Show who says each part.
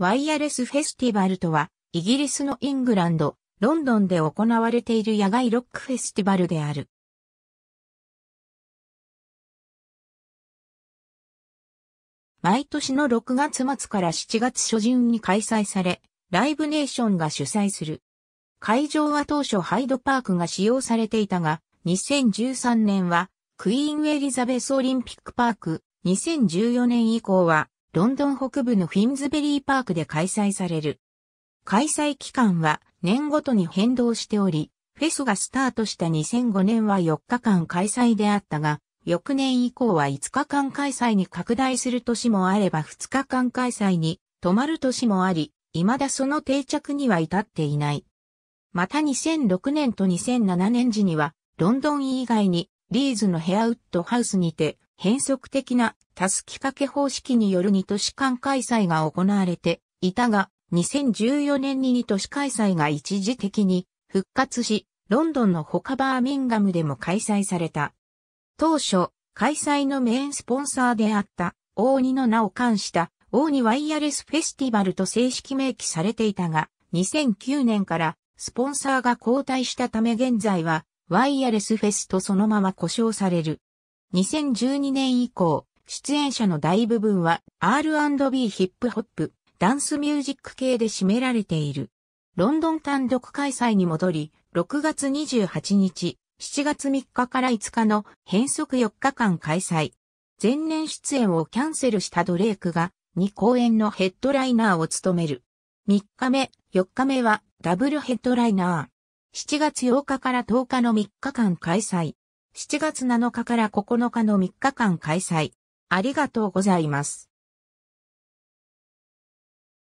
Speaker 1: ワイヤレスフェスティバルとは、イギリスのイングランド、ロンドンで行われている野外ロックフェスティバルである。
Speaker 2: 毎年の6月末から7月初旬に開催され、ライブネーションが主催する。会場は当初ハイドパークが使用されていたが、2013年はクイーンエリザベスオリンピックパーク、2014年以降はロンドン北部のフィンズベリーパークで開催される。開催期間は年ごとに変動しており、フェスがスタートした2005年は4日間開催であったが、翌年以降は5日間開催に拡大する年もあれば2日間開催に止まる年もあり、未だその定着には至っていない。また2006年と2007年時には、ロンドン以外に、リーズのヘアウッドハウスにて、変則的なたすき掛け方式による2都市間開催が行われていたが、2014年に2都市開催が一時的に復活し、ロンドンの他バーミンガムでも開催された。当初、開催のメインスポンサーであった大二の名を冠した大二ワイヤレスフェスティバルと正式明記されていたが、2009年からスポンサーが交代したため現在はワイヤレスフェスとそのまま呼称される。2012年以降、出演者の大部分は R&B ヒップホップ、ダンスミュージック系で占められている。ロンドン単独開催に戻り、6月28日、7月3日から5日の変則4日間開催。前年出演をキャンセルしたドレイクが2公演のヘッドライナーを務める。3日目、4日目はダブルヘッドライナー。7月8日から10日の3日間開催。7月7日から9日の3日間開催。
Speaker 1: ありがとうございます。